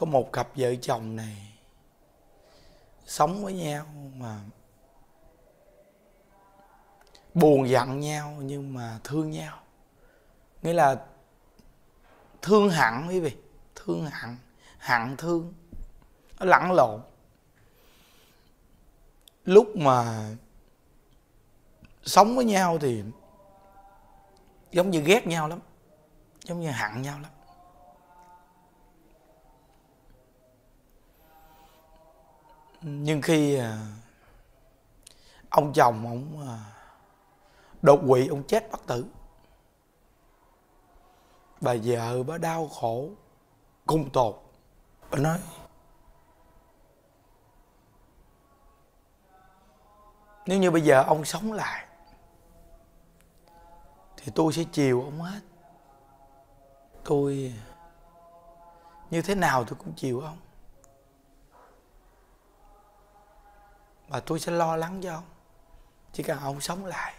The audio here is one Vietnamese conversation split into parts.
có một cặp vợ chồng này sống với nhau mà buồn giận nhau nhưng mà thương nhau nghĩa là thương hẳn quý vị thương hẳn hẳn thương nó lẫn lộn lúc mà sống với nhau thì giống như ghét nhau lắm giống như hận nhau lắm nhưng khi à, ông chồng ông à, đột quỵ ông chết bất tử bà vợ bà đau khổ cung tột bà nói nếu như bây giờ ông sống lại thì tôi sẽ chiều ông hết tôi à, như thế nào tôi cũng chiều ông và tôi sẽ lo lắng cho ông chỉ cần ông sống lại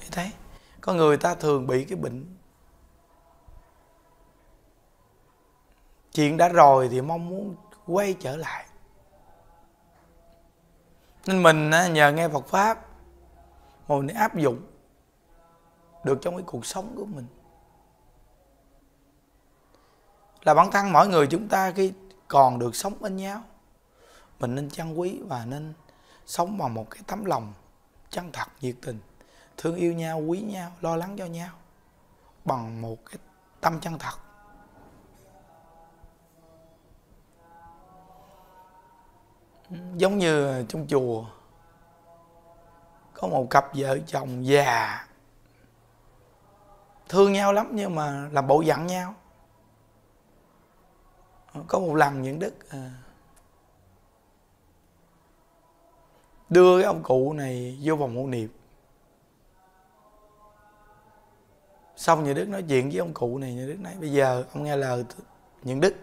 như thế có người ta thường bị cái bệnh chuyện đã rồi thì mong muốn quay trở lại nên mình nhờ nghe Phật pháp mà mình áp dụng được trong cái cuộc sống của mình là bản thân mỗi người chúng ta khi còn được sống bên nhau mình nên trân quý và nên sống bằng một cái tấm lòng chân thật nhiệt tình thương yêu nhau quý nhau lo lắng cho nhau bằng một cái tâm chân thật giống như trong chùa có một cặp vợ chồng già thương nhau lắm nhưng mà làm bộ giận nhau có một lần những đức à, đưa cái ông cụ này vô vòng hộ niệm xong nhà đức nói chuyện với ông cụ này nhà đức nói bây giờ ông nghe lời nhận đức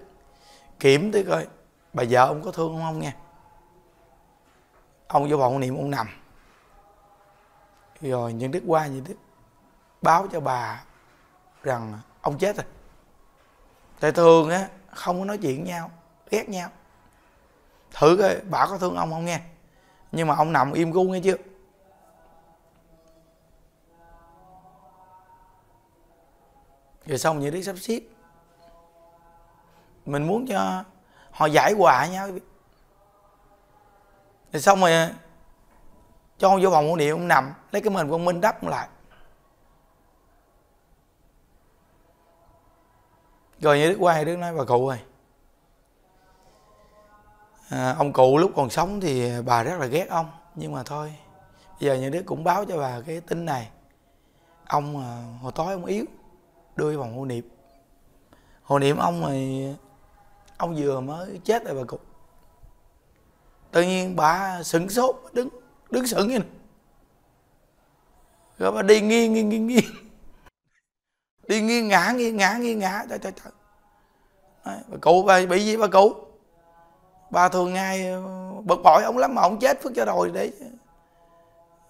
kiểm tới coi bà vợ ông có thương không ông nghe ông vô vòng niệm ông nằm rồi nhận đức qua nhận đức báo cho bà rằng ông chết rồi tại thường á không có nói chuyện với nhau ghét nhau thử coi bà có thương ông không nghe nhưng mà ông nằm im gu nghe chưa rồi xong như đứa sắp xếp mình muốn cho họ giải hòa nhau rồi xong rồi cho ông vô vòng ông điện ông nằm lấy cái mình của minh đắp lại rồi như đức quay đức nói bà cụ ơi à, ông cụ lúc còn sống thì bà rất là ghét ông nhưng mà thôi giờ những đứa cũng báo cho bà cái tin này ông à, hồi tối ông yếu đưa vòng hồ niệm hồ niệm ông thì ông vừa mới chết rồi bà cụ tự nhiên bà sửng sốt đứng đứng sững như này rồi bà đi nghiêng nghiêng nghiêng nghiêng đi nghiêng ngã nghiêng ngã nghiêng ngã trời trời trời bà cụ bà bị gì bà cụ bà thường ngày ờ, bực bội ông lắm mà ông chết phước cho rồi để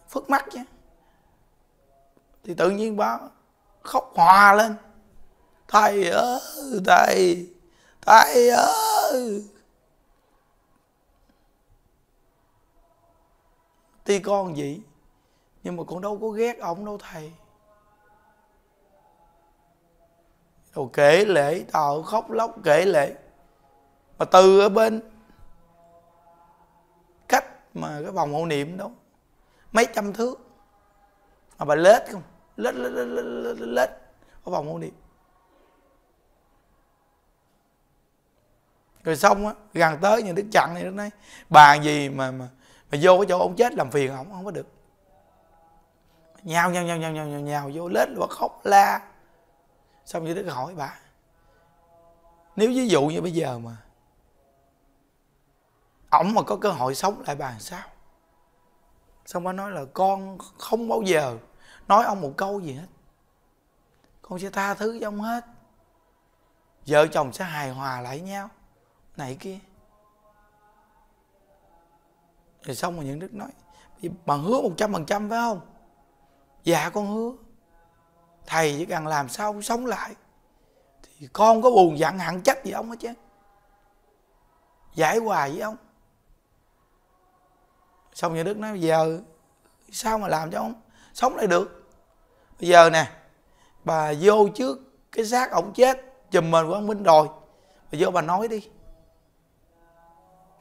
phước mắt chứ thì tự nhiên bà khóc hòa lên thầy ơi thầy thầy ơi tuy con vậy nhưng mà con đâu có ghét ông đâu thầy rồi kể lễ tao khóc lóc kể lễ mà từ ở bên mà cái vòng hộ niệm đó mấy trăm thước mà bà lết không lết lết lết lết, lết, lết có vòng hộ niệm rồi xong á gần tới nhà đức chặn này đức nói bà gì mà mà mà vô cái chỗ ông chết làm phiền ông không có được nhào nhào nhào nhào nhào nhào nhào vô lết và khóc la xong như đức hỏi bà nếu ví dụ như bây giờ mà ổng mà có cơ hội sống lại bà sao xong bà nói là con không bao giờ nói ông một câu gì hết con sẽ tha thứ cho ông hết vợ chồng sẽ hài hòa lại nhau này kia rồi xong rồi những đức nói bà hứa một trăm phần trăm phải không dạ con hứa thầy chỉ cần làm sao sống lại thì con có buồn giận hận trách gì ông hết chứ giải hòa với ông xong nhà đức nói bây giờ sao mà làm cho ông sống lại được bây giờ nè bà vô trước cái xác ổng chết chùm mình của ông minh rồi bà vô bà nói đi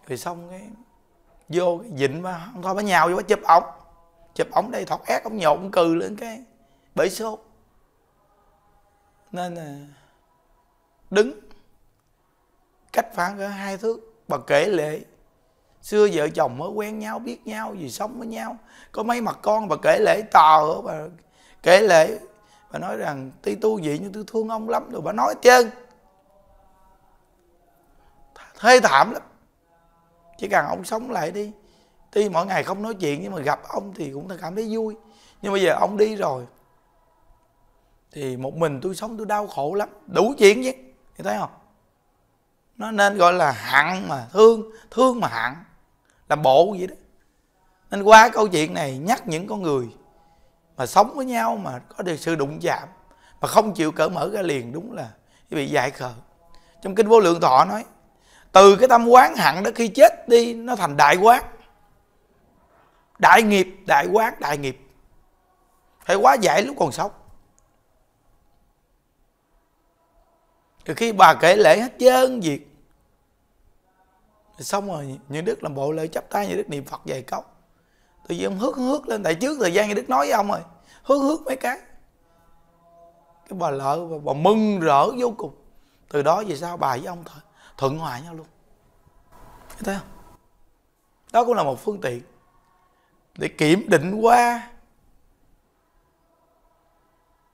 rồi xong cái vô cái dịnh mà không thôi bà nhào vô bà chụp ổng chụp ổng đây thọt ác ổng nhộn ổng cừ lên cái bể sốt nên là đứng cách khoảng cỡ hai thước bà kể lệ xưa vợ chồng mới quen nhau biết nhau gì sống với nhau có mấy mặt con bà kể lễ tờ bà kể lễ bà nói rằng tuy tu vậy nhưng tôi thương ông lắm rồi bà nói trơn thê thảm lắm chỉ cần ông sống lại đi tuy mỗi ngày không nói chuyện nhưng mà gặp ông thì cũng cảm thấy vui nhưng bây giờ ông đi rồi thì một mình tôi sống tôi đau khổ lắm đủ chuyện chứ thấy không nó nên gọi là hận mà thương thương mà hận làm bộ vậy đó nên qua câu chuyện này nhắc những con người mà sống với nhau mà có được sự đụng chạm mà không chịu cởi mở ra liền đúng là bị dại khờ trong kinh vô lượng thọ nói từ cái tâm quán hẳn đó khi chết đi nó thành đại quán đại nghiệp đại quán đại nghiệp phải quá giải lúc còn sống rồi khi bà kể lễ hết trơn việc thì xong rồi như đức làm bộ lễ chắp tay như đức niệm phật vài câu tự nhiên ông hước hước lên tại trước thời gian như đức nói với ông rồi hước hước mấy cái cái bà lợ bà, bà mừng rỡ vô cùng từ đó về sau bà với ông thôi thuận hòa nhau luôn thấy không đó cũng là một phương tiện để kiểm định qua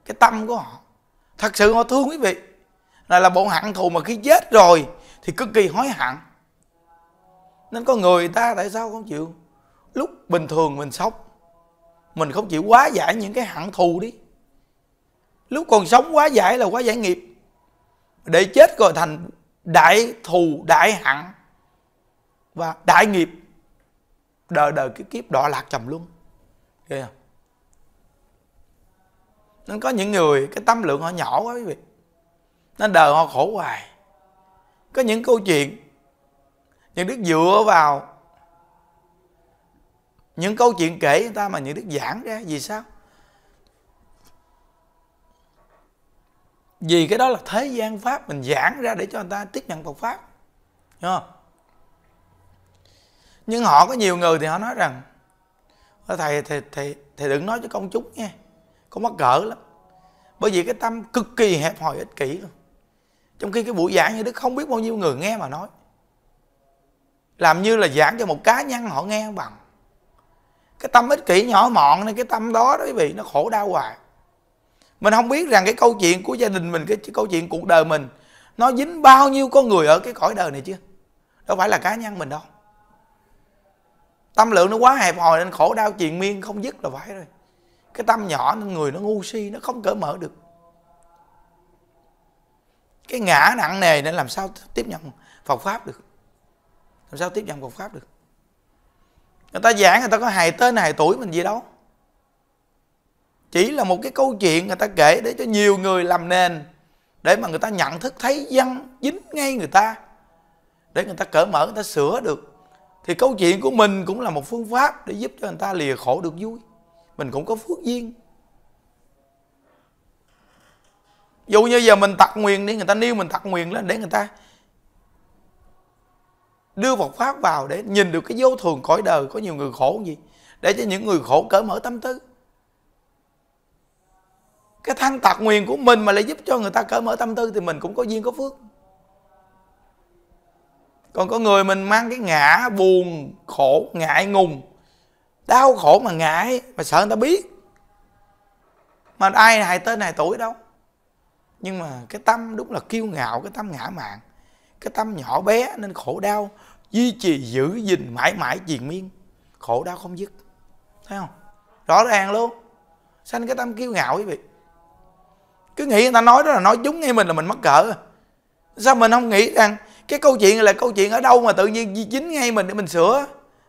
cái tâm của họ thật sự họ thương quý vị là là bộ hận thù mà khi chết rồi thì cực kỳ hối hận nên có người ta tại sao không chịu lúc bình thường mình sống mình không chịu quá giải những cái hận thù đi lúc còn sống quá giải là quá giải nghiệp để chết rồi thành đại thù đại hận và đại nghiệp đời đời cái kiếp đọa lạc trầm luôn ghê không nên có những người cái tâm lượng họ nhỏ quá quý vị nên đời họ khổ hoài có những câu chuyện những đức dựa vào những câu chuyện kể người ta mà những đức giảng ra vì sao vì cái đó là thế gian pháp mình giảng ra để cho người ta tiếp nhận Phật pháp Đúng không? nhưng họ có nhiều người thì họ nói rằng thầy thầy thầy thầy đừng nói cho công chúng nha con mắc cỡ lắm bởi vì cái tâm cực kỳ hẹp hòi ích kỷ luôn trong khi cái buổi giảng như đức không biết bao nhiêu người nghe mà nói làm như là giảng cho một cá nhân họ nghe bằng cái tâm ích kỷ nhỏ mọn nên cái tâm đó đó quý vị nó khổ đau hoài mình không biết rằng cái câu chuyện của gia đình mình cái câu chuyện cuộc đời mình nó dính bao nhiêu con người ở cái cõi đời này chưa đâu phải là cá nhân mình đâu tâm lượng nó quá hẹp hòi nên khổ đau triền miên không dứt là phải rồi cái tâm nhỏ nên người nó ngu si nó không cởi mở được cái ngã nặng nề nên làm sao tiếp nhận phật pháp được làm sao tiếp nhận Phật pháp được người ta giảng người ta có hài tên hài tuổi mình gì đâu chỉ là một cái câu chuyện người ta kể để cho nhiều người làm nền để mà người ta nhận thức thấy dân dính ngay người ta để người ta cởi mở người ta sửa được thì câu chuyện của mình cũng là một phương pháp để giúp cho người ta lìa khổ được vui mình cũng có phước duyên dù như giờ mình tặc nguyền đi người ta nêu mình tặc nguyền lên để người ta đưa Phật pháp vào để nhìn được cái vô thường cõi đời có nhiều người khổ gì để cho những người khổ cởi mở tâm tư cái thân tật nguyền của mình mà lại giúp cho người ta cởi mở tâm tư thì mình cũng có duyên có phước còn có người mình mang cái ngã buồn khổ ngại ngùng đau khổ mà ngại mà sợ người ta biết mà ai hài tên này tuổi đâu nhưng mà cái tâm đúng là kiêu ngạo cái tâm ngã mạn cái tâm nhỏ bé nên khổ đau duy trì giữ gìn mãi mãi triền miên khổ đau không dứt thấy không rõ ràng luôn sanh cái tâm kiêu ngạo quý vị cứ nghĩ người ta nói đó là nói chúng ngay mình là mình mắc cỡ sao mình không nghĩ rằng cái câu chuyện là câu chuyện ở đâu mà tự nhiên chính ngay mình để mình sửa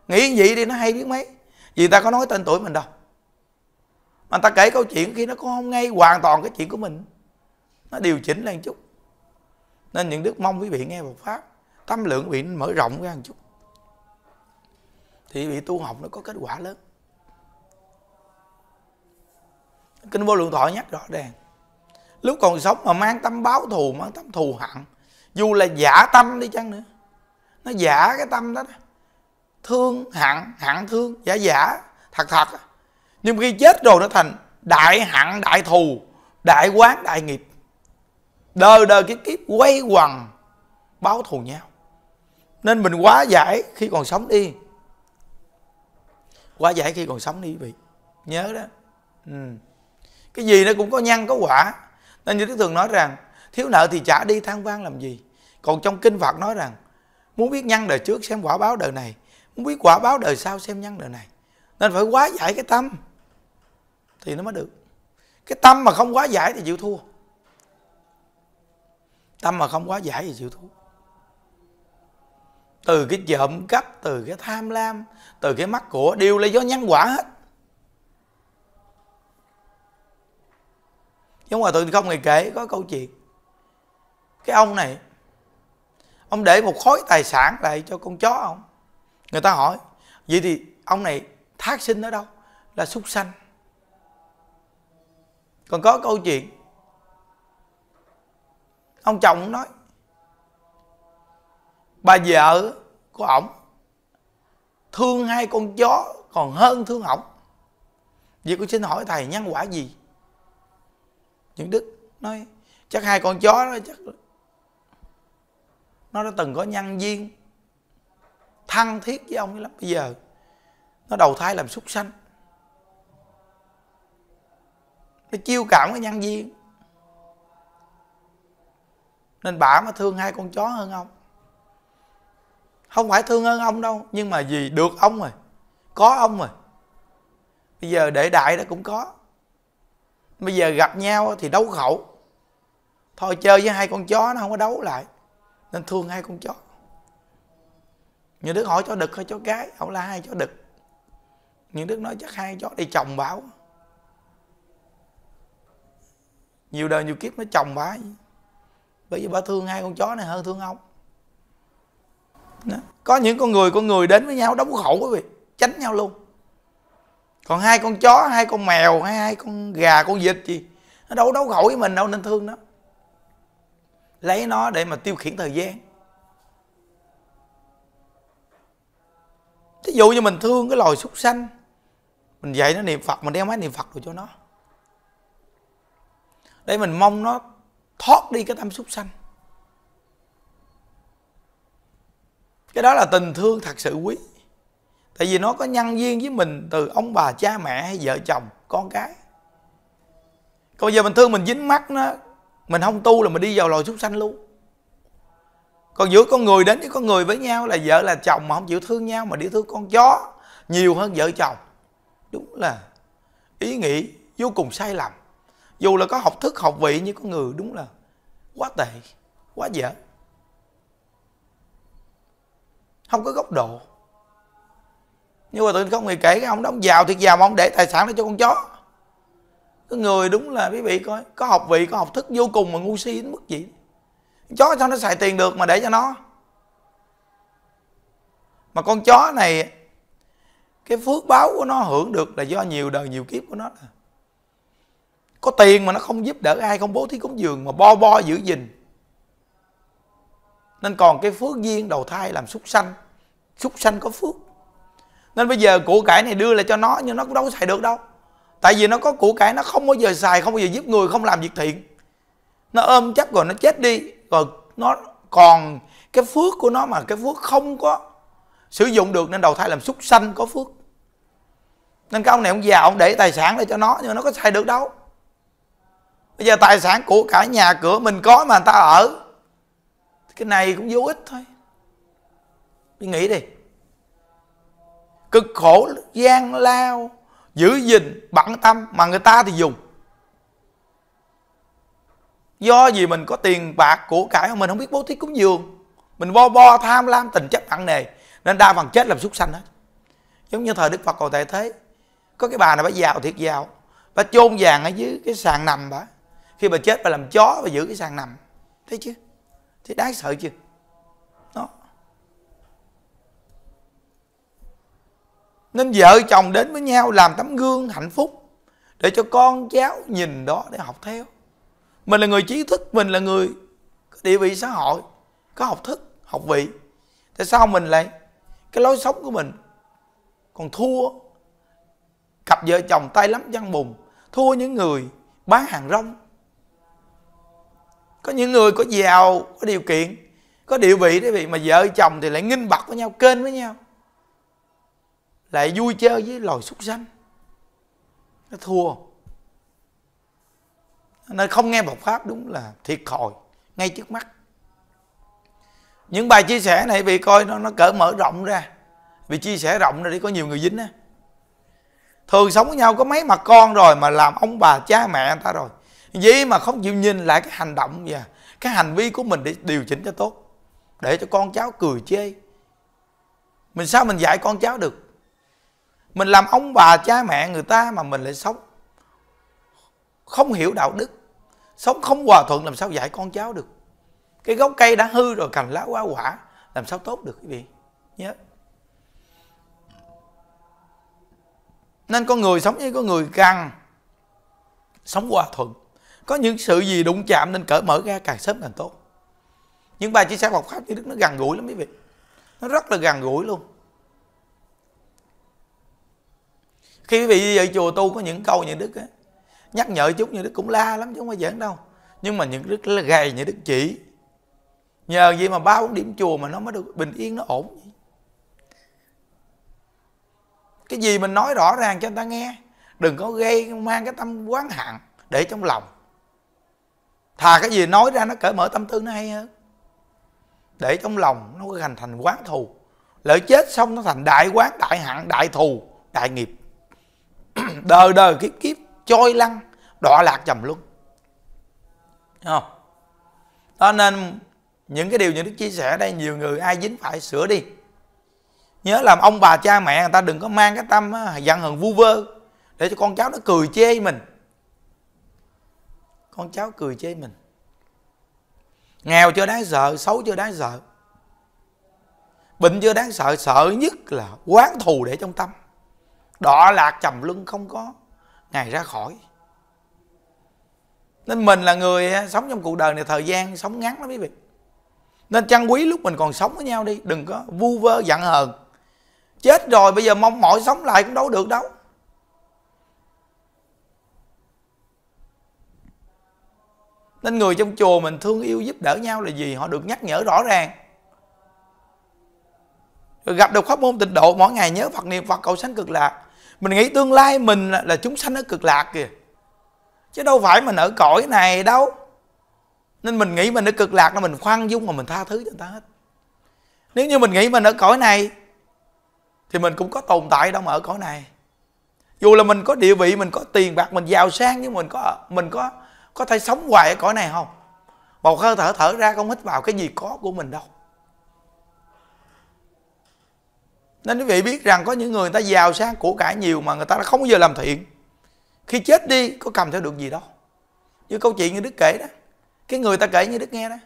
nghĩ vậy đi nó hay biết mấy vì ta có nói tên tuổi mình đâu mà ta kể câu chuyện khi nó cũng không ngay hoàn toàn cái chuyện của mình nó điều chỉnh lên chút nên những đức mong quý vị nghe một pháp tâm lượng bị mở rộng ra một chút thì bị tu học nó có kết quả lớn kinh vô lượng thọ nhắc rõ ràng lúc còn sống mà mang tâm báo thù mang tâm thù hận dù là giả tâm đi chăng nữa nó giả cái tâm đó, đó. thương hận hận thương giả giả thật thật nhưng khi chết rồi nó thành đại hận đại thù đại quán đại nghiệp đời đời kiếp kiếp quay quần báo thù nhau nên mình quá giải khi còn sống đi quá giải khi còn sống đi quý vị nhớ đó ừ. cái gì nó cũng có nhân có quả nên như đức thường nói rằng thiếu nợ thì trả đi than vang làm gì còn trong kinh phật nói rằng muốn biết nhân đời trước xem quả báo đời này muốn biết quả báo đời sau xem nhân đời này nên phải quá giải cái tâm thì nó mới được cái tâm mà không quá giải thì chịu thua tâm mà không quá giải thì chịu thua từ cái trộm cắp từ cái tham lam từ cái mắt của đều là do nhân quả hết nhưng mà tôi không hề kể có câu chuyện cái ông này ông để một khối tài sản lại cho con chó ông người ta hỏi vậy thì ông này thác sinh ở đâu là súc sanh còn có câu chuyện ông chồng nói bà vợ của ổng thương hai con chó còn hơn thương ổng vậy cô xin hỏi thầy nhân quả gì những đức nói chắc hai con chó đó chắc nó đã từng có nhân duyên thăng thiết với ông ấy lắm bây giờ nó đầu thai làm súc sanh nó chiêu cảm cái nhân duyên nên bà mới thương hai con chó hơn ông không phải thương hơn ông đâu nhưng mà gì được ông rồi có ông rồi bây giờ để đại đó cũng có bây giờ gặp nhau thì đấu khẩu thôi chơi với hai con chó nó không có đấu lại nên thương hai con chó những đức hỏi chó đực hay chó cái ông là hai chó đực những đức nói chắc hai chó đi chồng bảo nhiều đời nhiều kiếp nó chồng bả bởi vì bà thương hai con chó này hơn thương ông có những con người con người đến với nhau đóng khẩu quý vị tránh nhau luôn còn hai con chó hai con mèo hay hai con gà con vịt gì nó đâu đấu khẩu với mình đâu nên thương nó lấy nó để mà tiêu khiển thời gian ví dụ như mình thương cái loài súc sanh mình dạy nó niệm phật mình đem máy niệm phật rồi cho nó để mình mong nó thoát đi cái tâm súc sanh cái đó là tình thương thật sự quý tại vì nó có nhân duyên với mình từ ông bà cha mẹ hay vợ chồng con cái còn giờ mình thương mình dính mắt nó mình không tu là mình đi vào loài súc sanh luôn còn giữa con người đến với con người với nhau là vợ là chồng mà không chịu thương nhau mà đi thương con chó nhiều hơn vợ chồng đúng là ý nghĩ vô cùng sai lầm dù là có học thức học vị như con người đúng là quá tệ quá dở không có góc độ nhưng mà tự không người kể cái ông đóng giàu thiệt giàu mà ông để tài sản đó cho con chó cái người đúng là quý vị coi có học vị có học thức vô cùng mà ngu si đến mức gì chó sao nó xài tiền được mà để cho nó mà con chó này cái phước báo của nó hưởng được là do nhiều đời nhiều kiếp của nó có tiền mà nó không giúp đỡ ai không bố thí cúng dường mà bo bo giữ gìn nên còn cái phước duyên đầu thai làm súc sanh súc sanh có phước nên bây giờ củ cải này đưa lại cho nó nhưng nó cũng đâu có xài được đâu tại vì nó có củ cải nó không bao giờ xài không bao giờ giúp người không làm việc thiện nó ôm chắc rồi nó chết đi rồi nó còn cái phước của nó mà cái phước không có sử dụng được nên đầu thai làm súc sanh có phước nên cái ông này ông già ông để tài sản lại cho nó nhưng mà nó có xài được đâu bây giờ tài sản của cả nhà cửa mình có mà người ta ở cái này cũng vô ích thôi mình nghĩ đi cực khổ gian lao giữ gìn bận tâm mà người ta thì dùng do gì mình có tiền bạc của cải mà mình không biết bố thí cúng dường mình bo bo tham lam tình chấp nặng nề nên đa phần chết làm súc sanh hết giống như thời đức phật còn tại thế có cái bà này bà giàu thiệt giàu bà chôn vàng ở dưới cái sàn nằm bà khi bà chết bà làm chó và giữ cái sàn nằm thấy chưa Thế đáng sợ chưa Đó Nên vợ chồng đến với nhau làm tấm gương hạnh phúc Để cho con cháu nhìn đó để học theo Mình là người trí thức Mình là người có địa vị xã hội Có học thức, học vị Tại sao mình lại Cái lối sống của mình Còn thua Cặp vợ chồng tay lắm văn bùn Thua những người bán hàng rong có những người có giàu có điều kiện có địa vị đấy vị mà vợ chồng thì lại nghinh bặt với nhau kênh với nhau lại vui chơi với loài súc sanh nó thua nên không nghe Phật pháp đúng là thiệt thòi ngay trước mắt những bài chia sẻ này vì coi nó nó cỡ mở rộng ra vì chia sẻ rộng ra để có nhiều người dính á thường sống với nhau có mấy mặt con rồi mà làm ông bà cha mẹ người ta rồi vậy mà không chịu nhìn lại cái hành động và cái hành vi của mình để điều chỉnh cho tốt để cho con cháu cười chê mình sao mình dạy con cháu được mình làm ông bà cha mẹ người ta mà mình lại sống không hiểu đạo đức sống không hòa thuận làm sao dạy con cháu được cái gốc cây đã hư rồi cành lá hoa quả làm sao tốt được quý vị nhớ nên con người sống với con người càng sống hòa thuận có những sự gì đụng chạm nên cởi mở ra càng sớm càng tốt những bài chia sẻ học pháp như đức nó gần gũi lắm quý vị nó rất là gần gũi luôn khi quý vị đi về chùa tu có những câu như đức á nhắc nhở chút như đức cũng la lắm chứ không phải giỡn đâu nhưng mà những đức là gầy như đức chỉ nhờ gì mà ba bốn điểm chùa mà nó mới được bình yên nó ổn cái gì mình nói rõ ràng cho người ta nghe đừng có gây mang cái tâm quán hận để trong lòng thà cái gì nói ra nó cởi mở tâm tư nó hay hơn để trong lòng nó có thành thành quán thù lỡ chết xong nó thành đại quán đại hạn đại thù đại nghiệp đời đời kiếp kiếp trôi lăn đọa lạc trầm luân không cho nên những cái điều những đức chia sẻ đây nhiều người ai dính phải sửa đi nhớ làm ông bà cha mẹ người ta đừng có mang cái tâm giận hờn vu vơ để cho con cháu nó cười chê mình con cháu cười chê mình nghèo chưa đáng sợ xấu chưa đáng sợ bệnh chưa đáng sợ sợ nhất là quán thù để trong tâm đọa lạc trầm luân không có ngày ra khỏi nên mình là người à, sống trong cuộc đời này thời gian sống ngắn lắm quý vị nên trân quý lúc mình còn sống với nhau đi đừng có vu vơ giận hờn chết rồi bây giờ mong mỏi sống lại cũng đâu được đâu nên người trong chùa mình thương yêu giúp đỡ nhau là gì họ được nhắc nhở rõ ràng Rồi gặp được pháp môn tịnh độ mỗi ngày nhớ phật niệm phật cầu sanh cực lạc mình nghĩ tương lai mình là, là chúng sanh ở cực lạc kìa chứ đâu phải mình ở cõi này đâu nên mình nghĩ mình ở cực lạc là mình khoan dung mà mình tha thứ cho người ta hết nếu như mình nghĩ mình ở cõi này thì mình cũng có tồn tại đâu mà ở cõi này dù là mình có địa vị mình có tiền bạc mình giàu sang nhưng mình có mình có có thể sống hoài ở cõi này không bầu hơi thở thở ra không hít vào cái gì có của mình đâu nên quý vị biết rằng có những người người ta giàu sang của cải nhiều mà người ta không bao giờ làm thiện khi chết đi có cầm theo được gì đâu như câu chuyện như đức kể đó cái người ta kể như đức nghe đó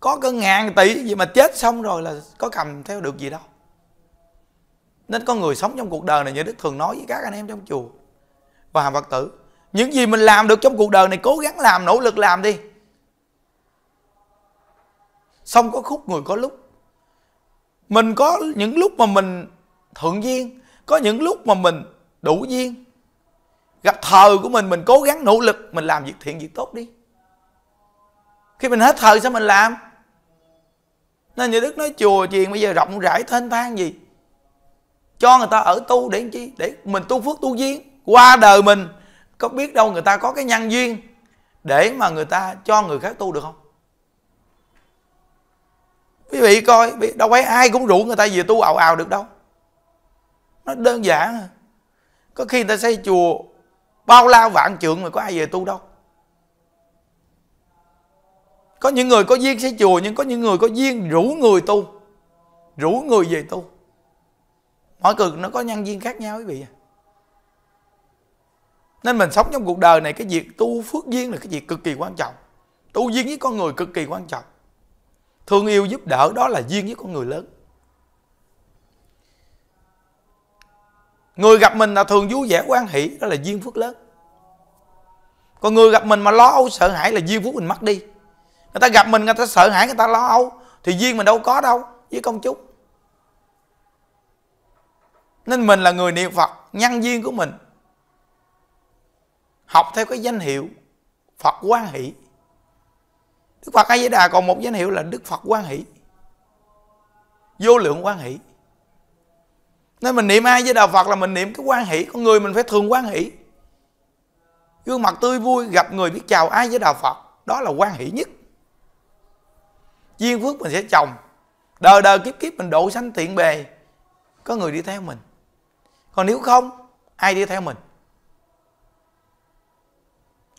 có cỡ ngàn tỷ gì mà chết xong rồi là có cầm theo được gì đâu nên có người sống trong cuộc đời này như đức thường nói với các anh em trong chùa và hàm Phật tử những gì mình làm được trong cuộc đời này cố gắng làm nỗ lực làm đi xong có khúc người có lúc mình có những lúc mà mình thượng duyên có những lúc mà mình đủ duyên gặp thời của mình mình cố gắng nỗ lực mình làm việc thiện việc tốt đi khi mình hết thời sao mình làm nên như đức nói chùa chiền bây giờ rộng rãi thênh thang gì cho người ta ở tu để chi để mình tu phước tu duyên qua đời mình có biết đâu người ta có cái nhân duyên để mà người ta cho người khác tu được không quý vị coi đâu phải ai cũng rủ người ta về tu ào ào được đâu nó đơn giản à. có khi người ta xây chùa bao la vạn trượng mà có ai về tu đâu có những người có duyên xây chùa nhưng có những người có duyên rủ người tu rủ người về tu mỗi cực nó có nhân duyên khác nhau quý vị à nên mình sống trong cuộc đời này cái việc tu phước duyên là cái việc cực kỳ quan trọng tu duyên với con người cực kỳ quan trọng thương yêu giúp đỡ đó là duyên với con người lớn người gặp mình là thường vui vẻ quan hỷ đó là duyên phước lớn còn người gặp mình mà lo âu sợ hãi là duyên phước mình mất đi người ta gặp mình người ta sợ hãi người ta lo âu thì duyên mình đâu có đâu với công chúng nên mình là người niệm phật nhân duyên của mình học theo cái danh hiệu Phật quan hỷ Đức Phật A Di Đà còn một danh hiệu là Đức Phật quan hỷ vô lượng quan hỷ nên mình niệm ai với đạo Phật là mình niệm cái quan hỷ con người mình phải thường quan hỷ gương mặt tươi vui gặp người biết chào ai với đạo Phật đó là quan hỷ nhất duyên phước mình sẽ trồng đời đời kiếp kiếp mình độ sanh tiện bề có người đi theo mình còn nếu không ai đi theo mình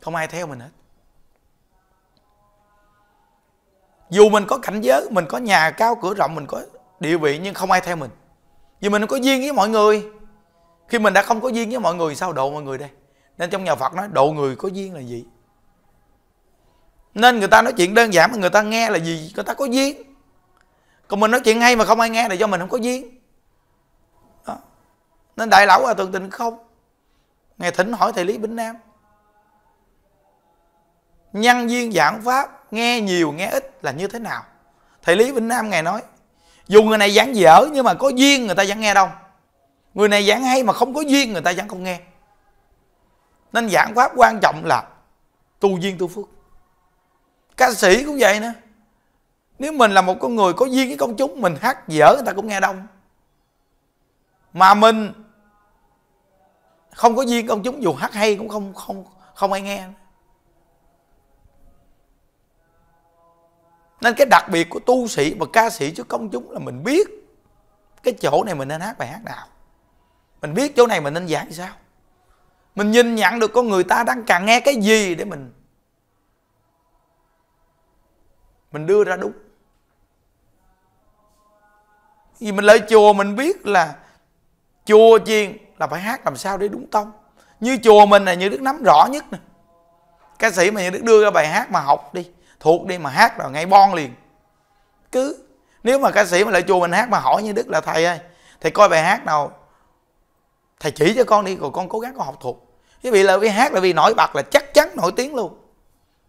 không ai theo mình hết dù mình có cảnh giới mình có nhà cao cửa rộng mình có địa vị nhưng không ai theo mình vì mình không có duyên với mọi người khi mình đã không có duyên với mọi người sao độ mọi người đây nên trong nhà phật nói độ người có duyên là gì nên người ta nói chuyện đơn giản mà người ta nghe là gì người ta có duyên còn mình nói chuyện hay mà không ai nghe là do mình không có duyên Đó. nên đại lão là thượng tình không ngày thỉnh hỏi thầy lý bính nam nhân duyên giảng pháp nghe nhiều nghe ít là như thế nào thầy lý vĩnh nam ngày nói dù người này giảng dở nhưng mà có duyên người ta vẫn nghe đâu người này giảng hay mà không có duyên người ta vẫn không nghe nên giảng pháp quan trọng là tu duyên tu phước ca sĩ cũng vậy nữa nếu mình là một con người có duyên với công chúng mình hát dở người ta cũng nghe đông mà mình không có duyên công chúng dù hát hay cũng không không không ai nghe nên cái đặc biệt của tu sĩ và ca sĩ trước công chúng là mình biết cái chỗ này mình nên hát bài hát nào mình biết chỗ này mình nên giảng sao mình nhìn nhận được có người ta đang càng nghe cái gì để mình mình đưa ra đúng vì mình lại chùa mình biết là chùa chiền là phải hát làm sao để đúng tông như chùa mình là như đức nắm rõ nhất nè ca sĩ mà như đức đưa ra bài hát mà học đi thuộc đi mà hát rồi ngay bon liền cứ nếu mà ca sĩ mà lại chùa mình hát mà hỏi như đức là thầy ơi thầy coi bài hát nào thầy chỉ cho con đi rồi con cố gắng con học thuộc cái vị là cái hát là vì nổi bật là chắc chắn nổi tiếng luôn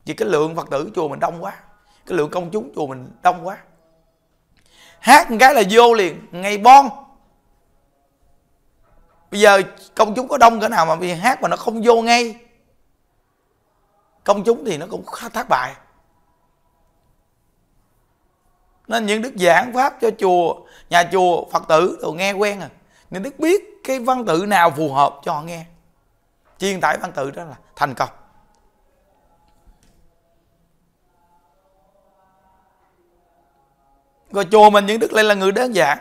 vì cái lượng phật tử chùa mình đông quá cái lượng công chúng chùa mình đông quá hát một cái là vô liền ngay bon bây giờ công chúng có đông cỡ nào mà vì hát mà nó không vô ngay công chúng thì nó cũng khá thất bại nên những đức giảng pháp cho chùa nhà chùa phật tử đều nghe quen à nên đức biết cái văn tự nào phù hợp cho họ nghe chiên tải văn tự đó là thành công rồi chùa mình những đức lại là người đơn giản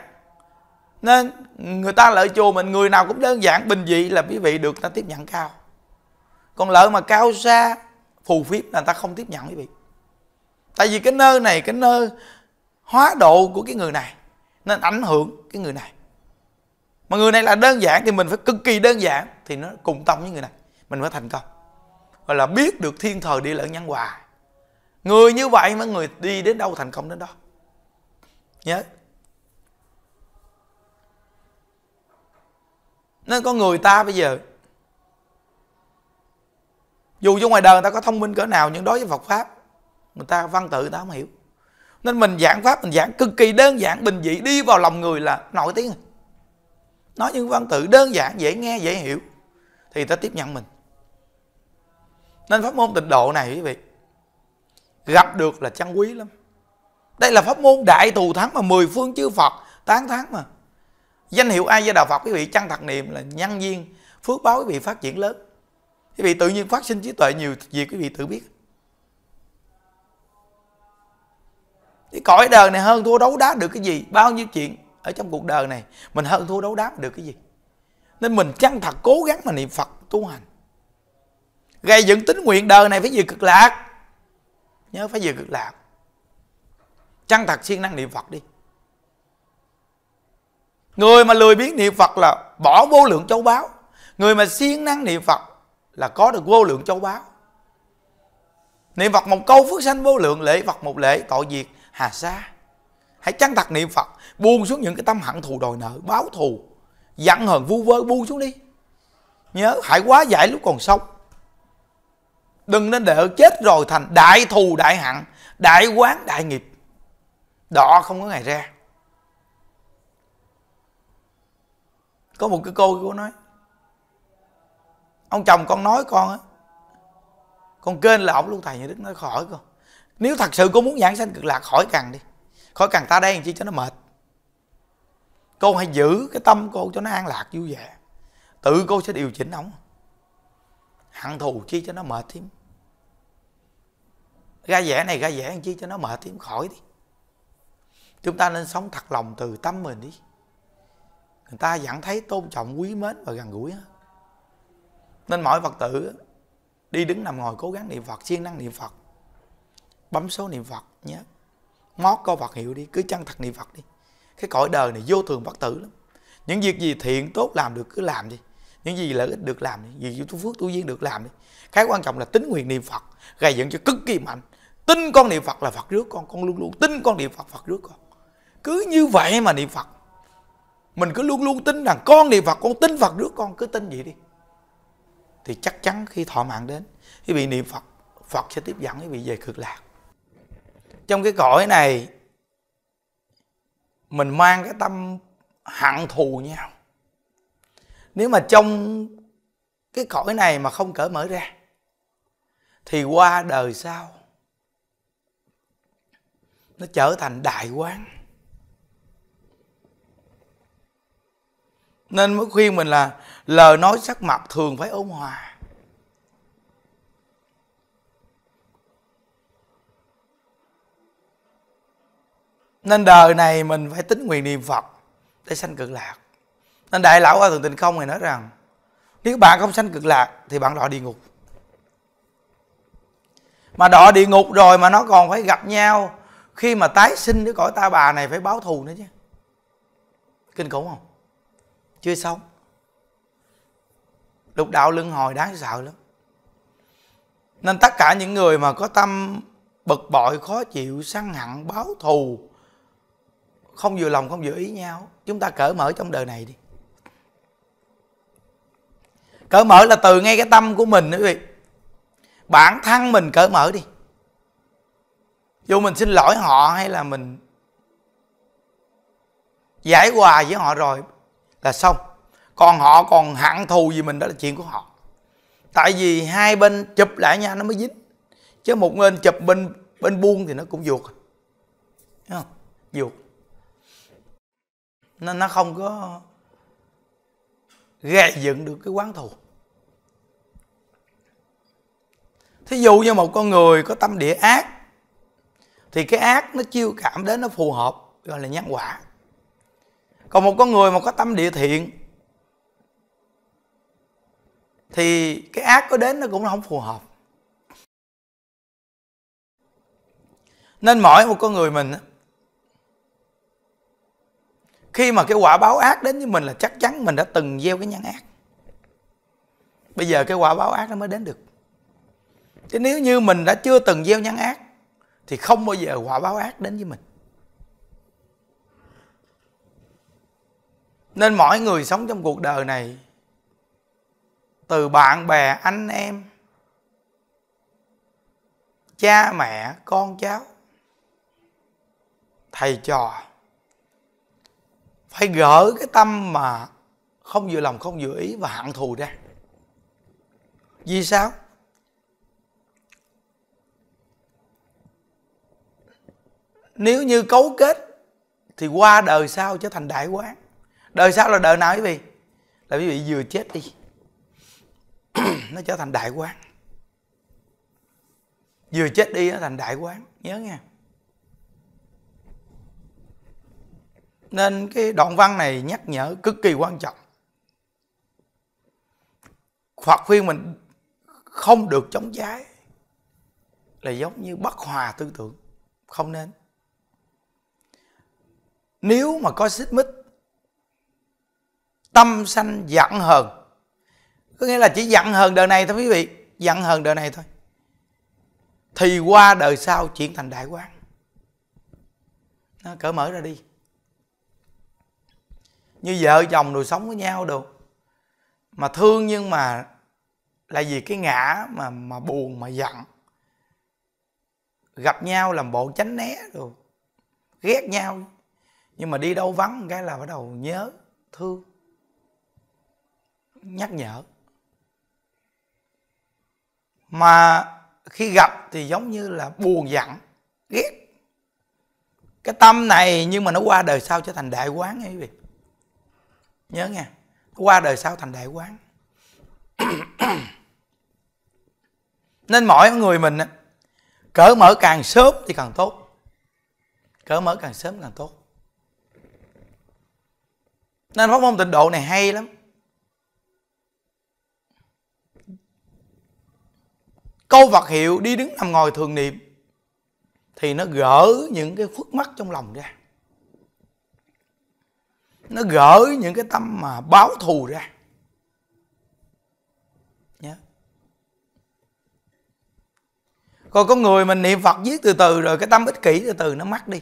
nên người ta lợi chùa mình người nào cũng đơn giản bình dị là quý vị được ta tiếp nhận cao còn lợi mà cao xa phù phiếm là ta không tiếp nhận quý vị tại vì cái nơi này cái nơi hóa độ của cái người này nên ảnh hưởng cái người này mà người này là đơn giản thì mình phải cực kỳ đơn giản thì nó cùng tâm với người này mình mới thành công gọi là biết được thiên thời địa lợi nhân hòa người như vậy mà người đi đến đâu thành công đến đó nhớ nên có người ta bây giờ dù cho ngoài đời người ta có thông minh cỡ nào nhưng đối với Phật pháp người ta văn tự người ta không hiểu nên mình giảng pháp mình giảng cực kỳ đơn giản bình dị đi vào lòng người là nổi tiếng nói những văn tự đơn giản dễ nghe dễ hiểu thì ta tiếp nhận mình nên pháp môn tịnh độ này quý vị gặp được là chân quý lắm đây là pháp môn đại thù thắng mà mười phương chư phật tán thắng mà danh hiệu ai gia đạo phật quý vị chân thật niệm là nhân viên phước báo quý vị phát triển lớn quý vị tự nhiên phát sinh trí tuệ nhiều việc quý vị tự biết cái cõi đời này hơn thua đấu đá được cái gì bao nhiêu chuyện ở trong cuộc đời này mình hơn thua đấu đá được cái gì nên mình chăng thật cố gắng mà niệm phật tu hành gây dựng tính nguyện đời này phải gì cực lạc nhớ phải gì cực lạc chăng thật siêng năng niệm phật đi người mà lười biếng niệm phật là bỏ vô lượng châu báu người mà siêng năng niệm phật là có được vô lượng châu báu niệm phật một câu phước sanh vô lượng lễ phật một lễ tội diệt hà sa hãy chăng thật niệm phật buông xuống những cái tâm hận thù đòi nợ báo thù giận hờn vu vơ buông xuống đi nhớ hãy quá giải lúc còn sống đừng nên để chết rồi thành đại thù đại hận đại quán đại nghiệp đó không có ngày ra có một cái cô cô nói ông chồng con nói con á con kênh là ổng luôn thầy nhà đức nói khỏi con nếu thật sự cô muốn giảng sanh cực lạc khỏi cần đi khỏi cần ta đây làm chi cho nó mệt cô hãy giữ cái tâm cô cho nó an lạc vui vẻ tự cô sẽ điều chỉnh ông hận thù chi cho nó mệt thêm ra vẻ này ra vẻ làm chi cho nó mệt thêm khỏi đi chúng ta nên sống thật lòng từ tâm mình đi người ta vẫn thấy tôn trọng quý mến và gần gũi nên mọi phật tử đi đứng nằm ngồi cố gắng niệm phật siêng năng niệm phật bấm số niệm phật nhé mót câu phật hiệu đi cứ chân thật niệm phật đi cái cõi đời này vô thường bất tử lắm những việc gì thiện tốt làm được cứ làm đi những gì lợi ích được làm đi gì tu phước tu duyên được làm đi cái quan trọng là tính nguyện niệm phật gây dựng cho cực kỳ mạnh tin con niệm phật là phật rước con con luôn luôn tin con niệm phật phật rước con cứ như vậy mà niệm phật mình cứ luôn luôn tin rằng con niệm phật con tin phật rước con cứ tin vậy đi thì chắc chắn khi thọ mạng đến quý vị niệm phật phật sẽ tiếp dẫn quý vị về cực lạc trong cái cõi này mình mang cái tâm hận thù nhau nếu mà trong cái cõi này mà không cởi mở ra thì qua đời sau nó trở thành đại quán nên mới khuyên mình là lời nói sắc mặt thường phải ôn hòa nên đời này mình phải tính nguyện niệm phật để sanh cực lạc nên đại lão ở thượng tình không này nói rằng nếu bạn không sanh cực lạc thì bạn đọa địa ngục mà đọa địa ngục rồi mà nó còn phải gặp nhau khi mà tái sinh cái cõi ta bà này phải báo thù nữa chứ kinh khủng không chưa xong lục đạo lưng hồi đáng sợ lắm nên tất cả những người mà có tâm bực bội khó chịu săn hận báo thù không vừa lòng không vừa ý nhau chúng ta cởi mở trong đời này đi cởi mở là từ ngay cái tâm của mình quý vị bản thân mình cởi mở đi dù mình xin lỗi họ hay là mình giải hòa với họ rồi là xong còn họ còn hận thù gì mình đó là chuyện của họ tại vì hai bên chụp lại nhau nó mới dính chứ một bên chụp bên bên buông thì nó cũng vuột không vuột nên nó không có gây dựng được cái quán thù thí dụ như một con người có tâm địa ác thì cái ác nó chiêu cảm đến nó phù hợp gọi là nhân quả còn một con người mà có tâm địa thiện thì cái ác có đến nó cũng không phù hợp nên mỗi một con người mình khi mà cái quả báo ác đến với mình là chắc chắn mình đã từng gieo cái nhân ác bây giờ cái quả báo ác nó mới đến được chứ nếu như mình đã chưa từng gieo nhân ác thì không bao giờ quả báo ác đến với mình nên mỗi người sống trong cuộc đời này từ bạn bè anh em cha mẹ con cháu thầy trò phải gỡ cái tâm mà không vừa lòng không vừa ý và hận thù ra vì sao nếu như cấu kết thì qua đời sau trở thành đại quán đời sau là đời nào quý vị là quý vị vừa chết đi nó trở thành đại quán vừa chết đi nó thành đại quán nhớ nha nên cái đoạn văn này nhắc nhở cực kỳ quan trọng Phật khuyên mình không được chống trái là giống như bất hòa tư tưởng không nên nếu mà có xích mích tâm sanh giận hờn có nghĩa là chỉ giận hờn đời này thôi quý vị giận hờn đời này thôi thì qua đời sau chuyển thành đại quán nó cởi mở ra đi như vợ chồng rồi sống với nhau được mà thương nhưng mà là vì cái ngã mà mà buồn mà giận gặp nhau làm bộ tránh né rồi ghét nhau nhưng mà đi đâu vắng cái là bắt đầu nhớ thương nhắc nhở mà khi gặp thì giống như là buồn giận ghét cái tâm này nhưng mà nó qua đời sau trở thành đại quán ấy quý vị nhớ nghe qua đời sau thành đại quán nên mỗi người mình cỡ mở càng sớm thì càng tốt cỡ mở càng sớm càng tốt nên pháp môn tịnh độ này hay lắm câu vật hiệu đi đứng nằm ngồi thường niệm thì nó gỡ những cái khuất mắt trong lòng ra nó gỡ những cái tâm mà báo thù ra nhá còn có người mình niệm phật giết từ từ rồi cái tâm ích kỷ từ từ nó mắc đi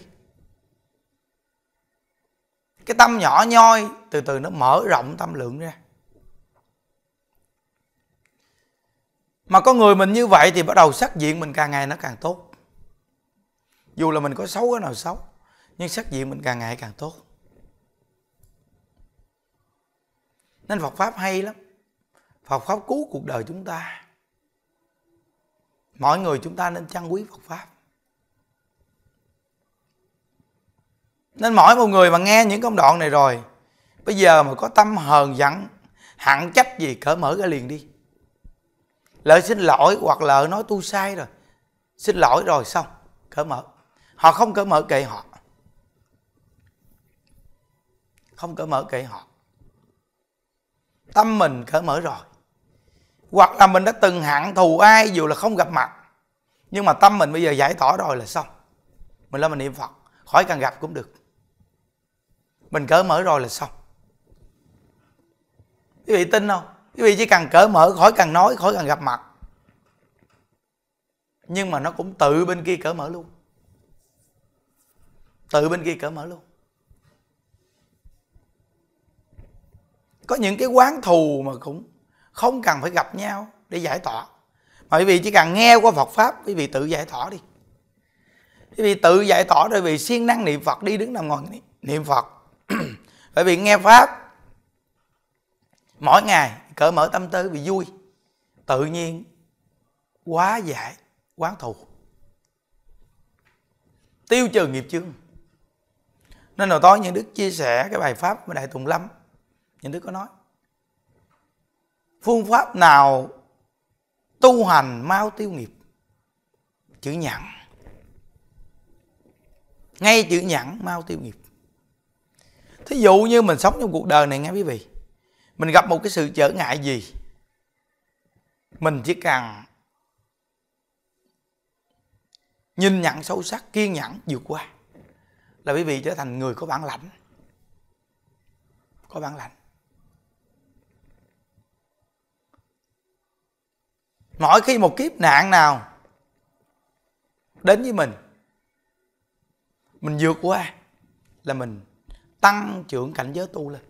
cái tâm nhỏ nhoi từ từ nó mở rộng tâm lượng ra mà có người mình như vậy thì bắt đầu sắc diện mình càng ngày nó càng tốt dù là mình có xấu cái nào xấu nhưng sắc diện mình càng ngày càng tốt nên phật pháp hay lắm phật pháp cứu cuộc đời chúng ta mọi người chúng ta nên trân quý phật pháp nên mỗi một người mà nghe những công đoạn này rồi bây giờ mà có tâm hờn giận hẳn trách gì cởi mở ra liền đi lợi xin lỗi hoặc lợi nói tu sai rồi xin lỗi rồi xong cởi mở họ không cởi mở kệ họ không cởi mở kệ họ tâm mình cởi mở rồi hoặc là mình đã từng hận thù ai dù là không gặp mặt nhưng mà tâm mình bây giờ giải tỏa rồi là xong mình lên mình niệm phật khỏi cần gặp cũng được mình cởi mở rồi là xong quý vị tin không quý vị chỉ cần cởi mở khỏi cần nói khỏi cần gặp mặt nhưng mà nó cũng tự bên kia cởi mở luôn tự bên kia cởi mở luôn có những cái quán thù mà cũng không cần phải gặp nhau để giải tỏa bởi vì chỉ cần nghe qua Phật pháp quý vị tự giải tỏa đi quý vị tự giải tỏa rồi vì siêng năng niệm Phật đi đứng nằm ngồi niệm Phật bởi vì nghe pháp mỗi ngày cỡ mở tâm tư vì vui tự nhiên quá giải quán thù tiêu trừ nghiệp chướng nên hồi tối những đức chia sẻ cái bài pháp của đại tùng lâm những đức có nói phương pháp nào tu hành mau tiêu nghiệp chữ nhẫn ngay chữ nhẫn mau tiêu nghiệp thí dụ như mình sống trong cuộc đời này nghe quý vị mình gặp một cái sự trở ngại gì mình chỉ cần nhìn nhận sâu sắc kiên nhẫn vượt qua là quý vị trở thành người có bản lãnh có bản lãnh mỗi khi một kiếp nạn nào đến với mình mình vượt qua là mình tăng trưởng cảnh giới tu lên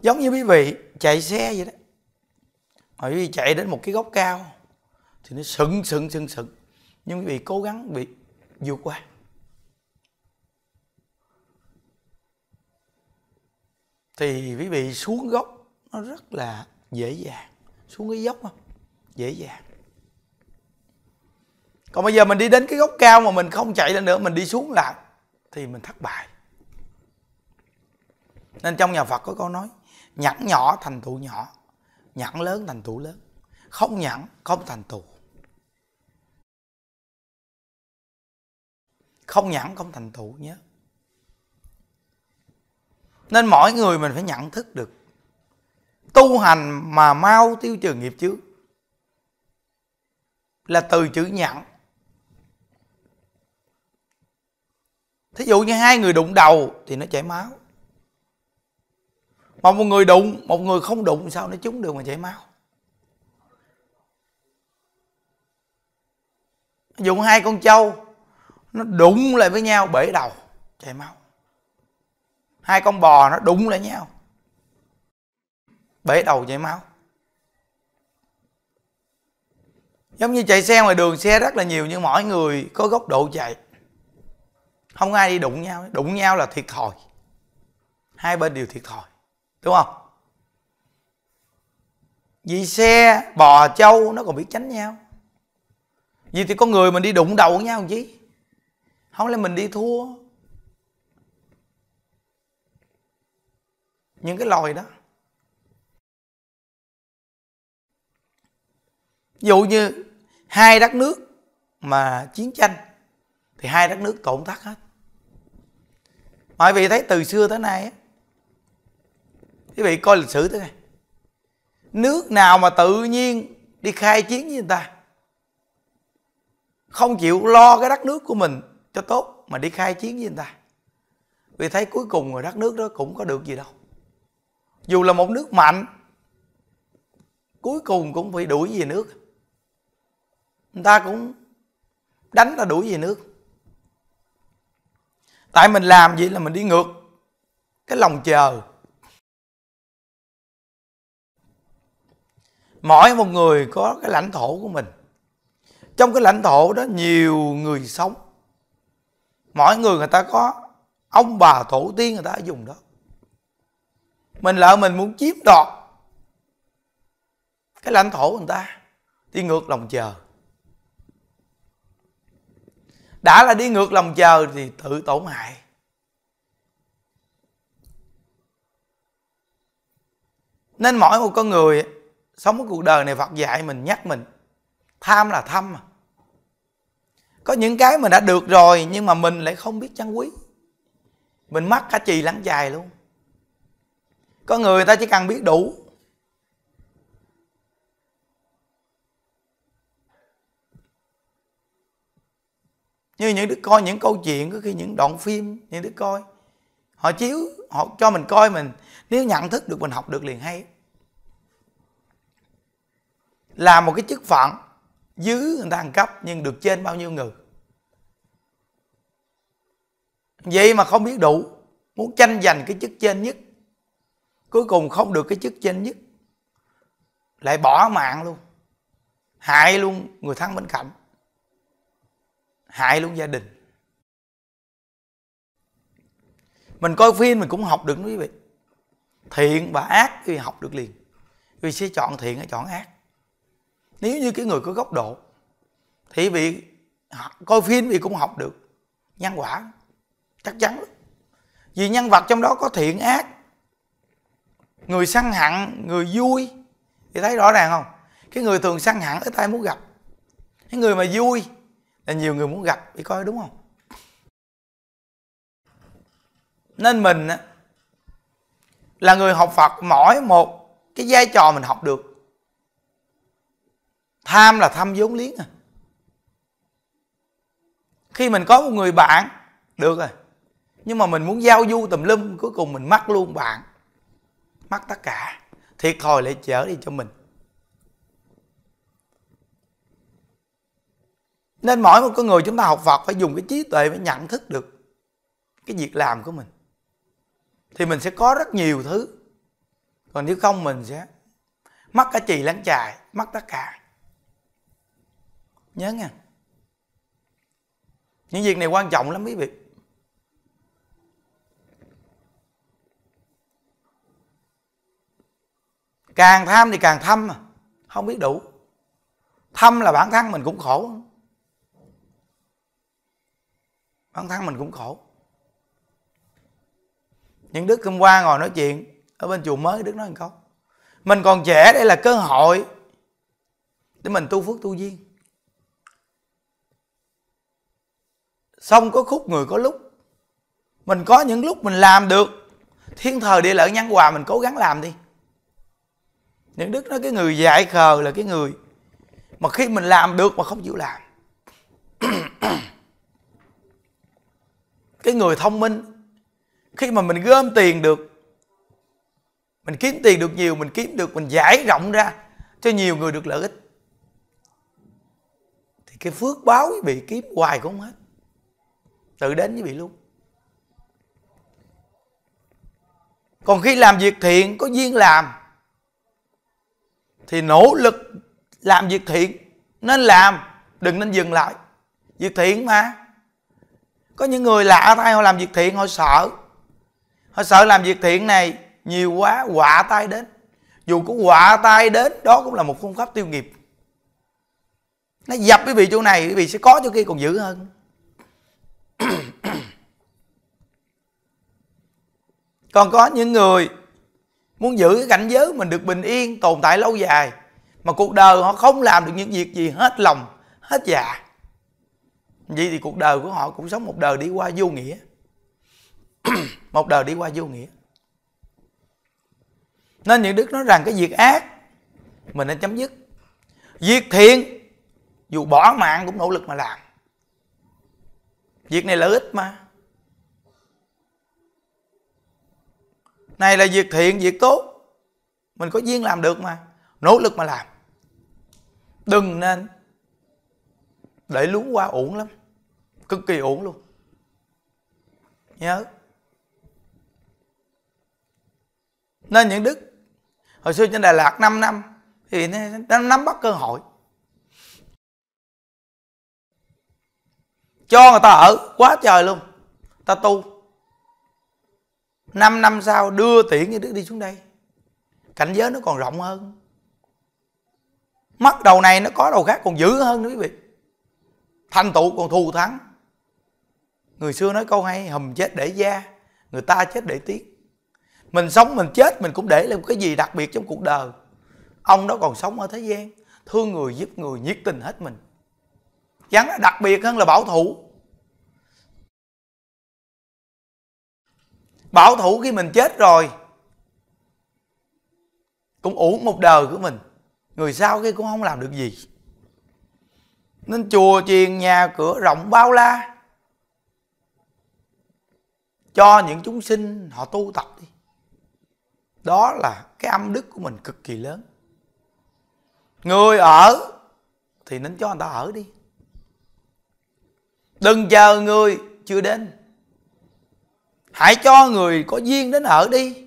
giống như quý vị chạy xe vậy đó mà quý vị chạy đến một cái góc cao thì nó sừng sừng sừng sừng, nhưng quý vị cố gắng bị vượt qua thì quý vị xuống góc nó rất là dễ dàng xuống cái dốc không dễ dàng còn bây giờ mình đi đến cái góc cao mà mình không chạy lên nữa mình đi xuống lại thì mình thất bại nên trong nhà phật có câu nói nhẫn nhỏ thành tựu nhỏ nhẫn lớn thành tựu lớn không nhẫn không thành tựu không nhẫn không thành tựu nhé nên mỗi người mình phải nhận thức được tu hành mà mau tiêu trừ nghiệp trước là từ chữ nhận thí dụ như hai người đụng đầu thì nó chảy máu mà một người đụng một người không đụng sao nó trúng được mà chảy máu dùng hai con trâu nó đụng lại với nhau bể đầu chảy máu hai con bò nó đụng lại nhau bể đầu chảy máu giống như chạy xe ngoài đường xe rất là nhiều nhưng mỗi người có góc độ chạy không ai đi đụng nhau đụng nhau là thiệt thòi hai bên đều thiệt thòi đúng không vì xe bò trâu nó còn biết tránh nhau vì thì có người mình đi đụng đầu với nhau chứ không lẽ mình đi thua những cái lòi đó dụ như hai đất nước mà chiến tranh thì hai đất nước tổn thất hết mọi vị thấy từ xưa tới nay quý vị coi lịch sử tới này nước nào mà tự nhiên đi khai chiến với người ta không chịu lo cái đất nước của mình cho tốt mà đi khai chiến với người ta vì thấy cuối cùng người đất nước đó cũng có được gì đâu dù là một nước mạnh cuối cùng cũng phải đuổi về nước người ta cũng đánh ta đuổi về nước tại mình làm vậy là mình đi ngược cái lòng chờ mỗi một người có cái lãnh thổ của mình trong cái lãnh thổ đó nhiều người sống mỗi người người ta có ông bà tổ tiên người ta dùng đó mình lỡ mình muốn chiếm đoạt cái lãnh thổ của người ta đi ngược lòng chờ đã là đi ngược lòng trời thì tự tổn hại nên mỗi một con người sống cuộc đời này phật dạy mình nhắc mình tham là tham mà có những cái mình đã được rồi nhưng mà mình lại không biết trân quý mình mắc cả chì lắng dài luôn có người ta chỉ cần biết đủ như những đứa coi những câu chuyện có khi những đoạn phim những đứa coi họ chiếu họ cho mình coi mình nếu nhận thức được mình học được liền hay là một cái chức phận dưới người ta ăn cấp nhưng được trên bao nhiêu người vậy mà không biết đủ muốn tranh giành cái chức trên nhất cuối cùng không được cái chức trên nhất lại bỏ mạng luôn hại luôn người thân bên cạnh hại luôn gia đình mình coi phim mình cũng học được đó quý vị thiện và ác quý học được liền vì sẽ chọn thiện hay chọn ác nếu như cái người có góc độ thì bị coi phim thì cũng học được nhân quả chắc chắn vì nhân vật trong đó có thiện ác người săn hận người vui thì thấy rõ ràng không cái người thường săn hận ít ai muốn gặp cái người mà vui là nhiều người muốn gặp đi coi đúng không nên mình là người học phật mỗi một cái vai trò mình học được tham là tham vốn liếng à khi mình có một người bạn được rồi nhưng mà mình muốn giao du tùm lum cuối cùng mình mắc luôn bạn mắc tất cả thiệt thòi lại chở đi cho mình nên mỗi một con người chúng ta học Phật phải dùng cái trí tuệ phải nhận thức được cái việc làm của mình thì mình sẽ có rất nhiều thứ còn nếu không mình sẽ mất cả trì láng chài mất tất cả nhớ nha những việc này quan trọng lắm quý vị càng tham thì càng thâm mà không biết đủ thâm là bản thân mình cũng khổ bản thân mình cũng khổ những đức hôm qua ngồi nói chuyện ở bên chùa mới đức nói một câu mình còn trẻ đây là cơ hội để mình tu phước tu duyên xong có khúc người có lúc mình có những lúc mình làm được thiên thời địa lợi nhân hòa mình cố gắng làm đi những đức nói cái người dạy khờ là cái người mà khi mình làm được mà không chịu làm cái người thông minh khi mà mình gom tiền được mình kiếm tiền được nhiều mình kiếm được mình giải rộng ra cho nhiều người được lợi ích thì cái phước báo bị kiếm hoài cũng hết tự đến với bị luôn còn khi làm việc thiện có duyên làm thì nỗ lực làm việc thiện nên làm đừng nên dừng lại việc thiện mà có những người lạ tay họ làm việc thiện họ sợ họ sợ làm việc thiện này nhiều quá quả tay đến dù có quả tay đến đó cũng là một phương pháp tiêu nghiệp nó dập quý vị chỗ này quý vị sẽ có chỗ kia còn dữ hơn còn có những người muốn giữ cái cảnh giới mình được bình yên tồn tại lâu dài mà cuộc đời họ không làm được những việc gì hết lòng hết dạ vậy thì cuộc đời của họ cũng sống một đời đi qua vô nghĩa một đời đi qua vô nghĩa nên những đức nói rằng cái việc ác mình nên chấm dứt việc thiện dù bỏ mạng cũng nỗ lực mà làm việc này lợi ích mà này là việc thiện việc tốt mình có duyên làm được mà nỗ lực mà làm đừng nên để lún qua ổn lắm cực kỳ ổn luôn nhớ nên những đức hồi xưa trên đà lạt 5 năm thì nó nắm bắt cơ hội cho người ta ở quá trời luôn ta tu 5 năm sau đưa tiễn như đức đi xuống đây cảnh giới nó còn rộng hơn mắt đầu này nó có đầu khác còn dữ hơn nữa quý vị thành tựu còn thù thắng người xưa nói câu hay hầm chết để da người ta chết để tiếc mình sống mình chết mình cũng để lại một cái gì đặc biệt trong cuộc đời ông đó còn sống ở thế gian thương người giúp người nhiệt tình hết mình chẳng đặc biệt hơn là bảo thủ bảo thủ khi mình chết rồi cũng uổng một đời của mình người sau kia cũng không làm được gì nên chùa chiền nhà cửa rộng bao la cho những chúng sinh họ tu tập đi đó là cái âm đức của mình cực kỳ lớn người ở thì nên cho người ta ở đi đừng chờ người chưa đến hãy cho người có duyên đến ở đi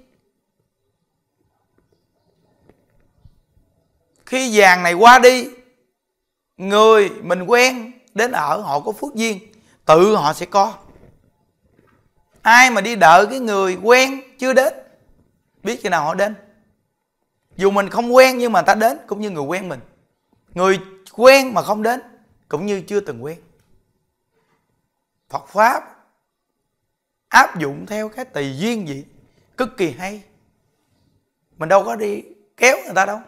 khi vàng này qua đi người mình quen đến ở họ có phước duyên tự họ sẽ có ai mà đi đợi cái người quen chưa đến biết khi nào họ đến dù mình không quen nhưng mà ta đến cũng như người quen mình người quen mà không đến cũng như chưa từng quen phật pháp áp dụng theo cái tùy duyên gì cực kỳ hay mình đâu có đi kéo người ta đâu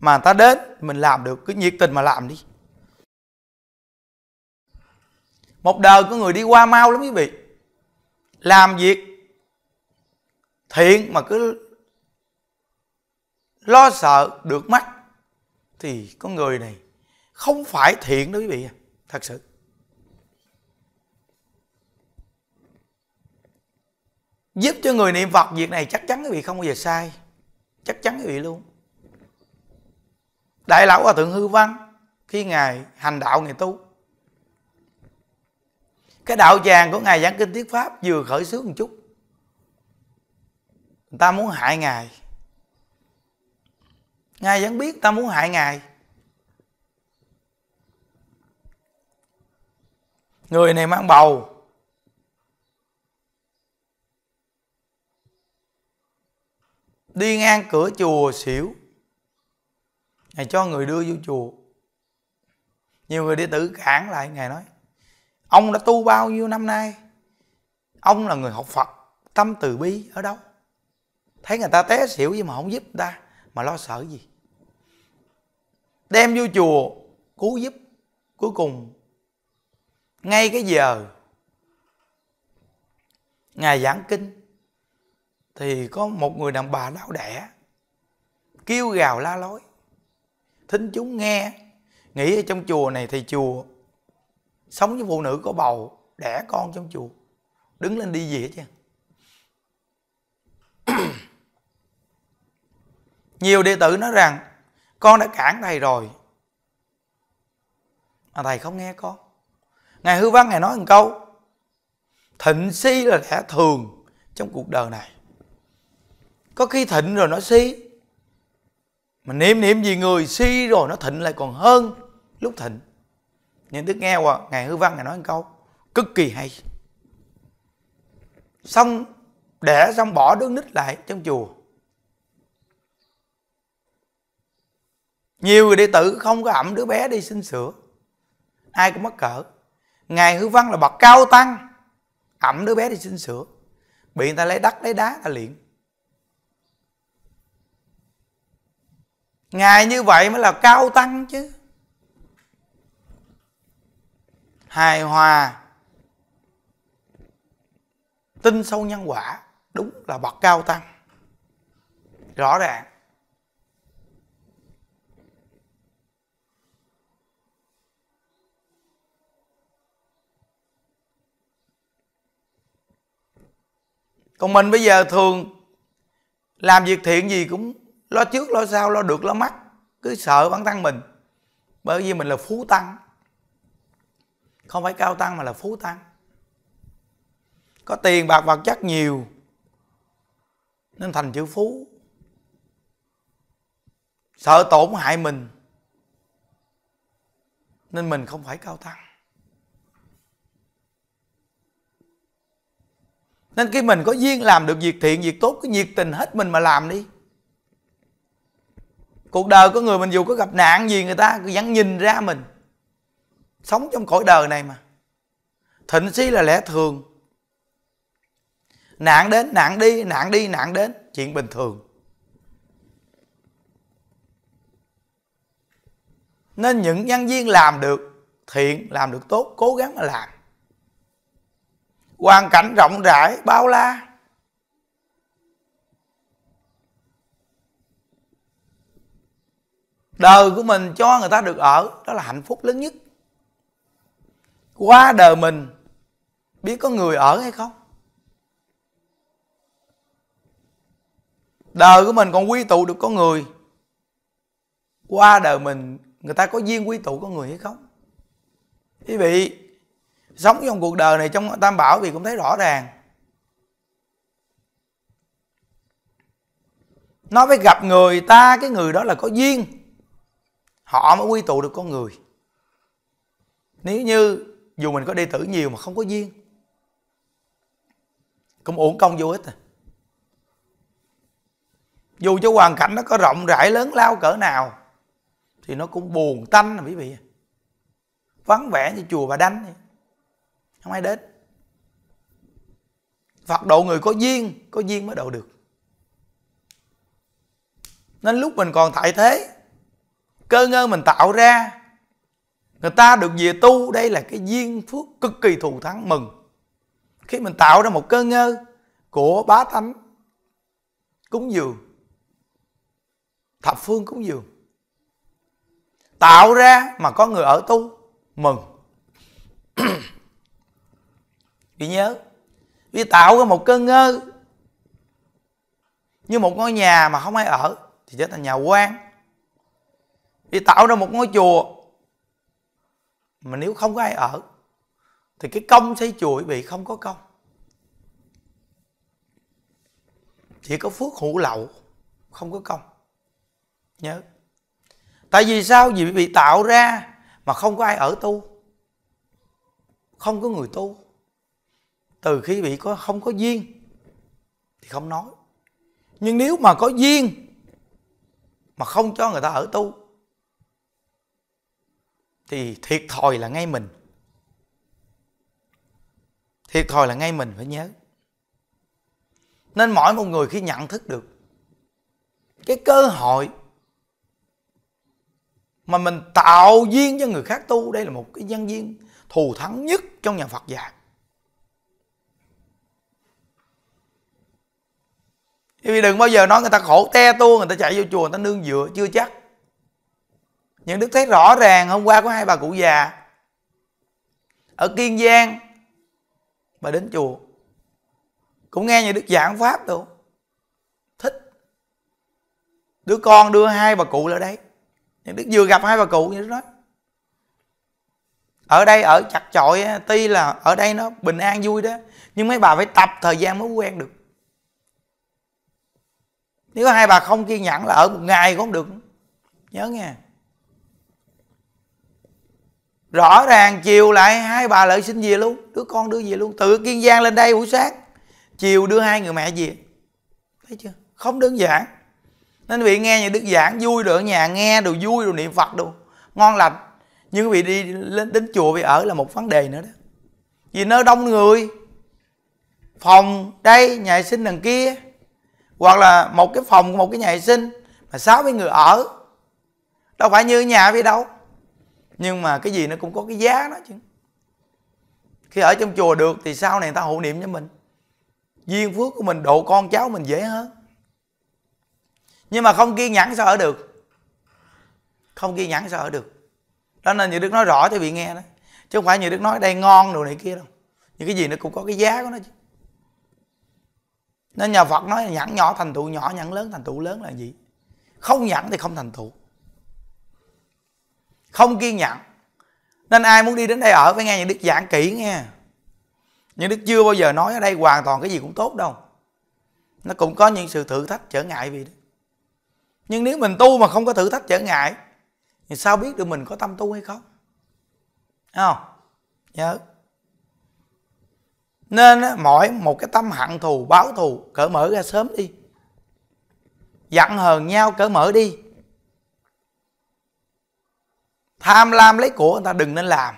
mà người ta đến mình làm được cứ nhiệt tình mà làm đi một đời của người đi qua mau lắm quý vị làm việc thiện mà cứ lo sợ được mắt thì con người này không phải thiện đâu quý vị à, thật sự giúp cho người niệm phật việc này chắc chắn quý vị không bao giờ sai chắc chắn quý vị luôn đại lão hòa thượng hư văn khi ngài hành đạo ngài tu cái đạo tràng của ngài giảng kinh thuyết pháp vừa khởi xướng một chút người ta muốn hại ngài ngài vẫn biết ta muốn hại ngài người này mang bầu đi ngang cửa chùa xỉu ngài cho người đưa vô chùa nhiều người đi tử cản lại ngài nói ông đã tu bao nhiêu năm nay ông là người học phật tâm từ bi ở đâu thấy người ta té xỉu gì mà không giúp ta mà lo sợ gì đem vô chùa cứu giúp cuối cùng ngay cái giờ ngài giảng kinh thì có một người đàn bà đau đẻ kêu gào la lối thính chúng nghe nghĩ ở trong chùa này thì chùa sống với phụ nữ có bầu đẻ con trong chùa đứng lên đi gì hết chứ nhiều đệ tử nói rằng con đã cản thầy rồi mà thầy không nghe con ngài hư văn ngài nói một câu thịnh si là lẽ thường trong cuộc đời này có khi thịnh rồi nó si mà niệm niệm gì người si rồi nó thịnh lại còn hơn lúc thịnh nên đức nghe qua ngài hư văn ngài nói một câu cực kỳ hay xong để xong bỏ đứa nít lại trong chùa nhiều người đệ tử không có ẩm đứa bé đi xin sửa ai cũng mắc cỡ ngài hư văn là bậc cao tăng ẩm đứa bé đi xin sửa bị người ta lấy đất lấy đá ta liền ngài như vậy mới là cao tăng chứ hài hòa tinh sâu nhân quả đúng là bậc cao tăng rõ ràng còn mình bây giờ thường làm việc thiện gì cũng lo trước lo sau lo được lo mắc cứ sợ bản thân mình bởi vì mình là phú tăng không phải cao tăng mà là phú tăng có tiền bạc vật chất nhiều nên thành chữ phú sợ tổn hại mình nên mình không phải cao tăng nên khi mình có duyên làm được việc thiện việc tốt cứ nhiệt tình hết mình mà làm đi cuộc đời có người mình dù có gặp nạn gì người ta vẫn nhìn ra mình sống trong cõi đời này mà thịnh si là lẽ thường nạn đến nạn đi nạn đi nạn đến chuyện bình thường nên những nhân viên làm được thiện làm được tốt cố gắng mà làm hoàn cảnh rộng rãi bao la đời của mình cho người ta được ở đó là hạnh phúc lớn nhất qua đời mình biết có người ở hay không đời của mình còn quy tụ được có người qua đời mình người ta có duyên quy tụ có người hay không quý vị sống trong cuộc đời này trong tam bảo thì cũng thấy rõ ràng nó phải gặp người ta cái người đó là có duyên họ mới quy tụ được con người nếu như dù mình có đệ tử nhiều mà không có duyên cũng uổng công vô ích à dù cho hoàn cảnh nó có rộng rãi lớn lao cỡ nào thì nó cũng buồn tanh à quý vị vắng vẻ như chùa bà đánh không ai đến phật độ người có duyên có duyên mới độ được nên lúc mình còn tại thế cơ ngơ mình tạo ra người ta được về tu đây là cái duyên phước cực kỳ thù thắng mừng khi mình tạo ra một cơ ngơ của bá thánh cúng dường thập phương cúng dường tạo ra mà có người ở tu mừng vì nhớ vì tạo ra một cơ ngơ như một ngôi nhà mà không ai ở thì trở thành nhà quan vì tạo ra một ngôi chùa mà nếu không có ai ở thì cái công xây chùa bị không có công chỉ có phước hữu lậu không có công nhớ tại vì sao vì bị tạo ra mà không có ai ở tu không có người tu từ khi bị có không có duyên thì không nói nhưng nếu mà có duyên mà không cho người ta ở tu thì thiệt thòi là ngay mình thiệt thòi là ngay mình phải nhớ nên mỗi một người khi nhận thức được cái cơ hội mà mình tạo duyên cho người khác tu đây là một cái nhân duyên thù thắng nhất trong nhà Phật dạy. vì đừng bao giờ nói người ta khổ te tu, người ta chạy vô chùa người ta nương dựa chưa chắc những đức thấy rõ ràng hôm qua có hai bà cụ già ở kiên giang bà đến chùa cũng nghe nhà đức giảng pháp luôn thích đứa con đưa hai bà cụ lại đây nhà đức vừa gặp hai bà cụ như đức nói ở đây ở chặt chội tuy là ở đây nó bình an vui đó nhưng mấy bà phải tập thời gian mới quen được nếu hai bà không kiên nhẫn là ở một ngày cũng được nhớ nghe rõ ràng chiều lại hai bà lợi sinh về luôn đứa con đưa về luôn từ kiên giang lên đây buổi sáng chiều đưa hai người mẹ về thấy chưa không đơn giản nên vị nghe những đức giảng vui được ở nhà nghe đồ vui đồ niệm phật đồ ngon lành nhưng vị đi lên đến chùa vị ở là một vấn đề nữa đó vì nơi đông người phòng đây nhà sinh đằng kia hoặc là một cái phòng của một cái nhà sinh mà sáu 60 người ở đâu phải như nhà vậy đâu nhưng mà cái gì nó cũng có cái giá đó chứ khi ở trong chùa được thì sau này người ta hộ niệm cho mình duyên phước của mình độ con cháu mình dễ hơn nhưng mà không kiên nhẫn sao ở được không kiên nhẫn sao ở được đó nên như đức nói rõ cho vị nghe đó chứ không phải như đức nói đây ngon đồ này kia đâu những cái gì nó cũng có cái giá của nó chứ nên nhà phật nói nhẫn nhỏ thành tựu nhỏ nhẫn lớn thành tựu lớn là gì không nhẫn thì không thành tựu không kiên nhẫn nên ai muốn đi đến đây ở phải nghe những đức giảng kỹ nghe những đức chưa bao giờ nói ở đây hoàn toàn cái gì cũng tốt đâu nó cũng có những sự thử thách trở ngại vì đó nhưng nếu mình tu mà không có thử thách trở ngại thì sao biết được mình có tâm tu hay không Đấy không nhớ nên mỗi một cái tâm hận thù báo thù cởi mở ra sớm đi giận hờn nhau cởi mở đi tham lam lấy của người ta đừng nên làm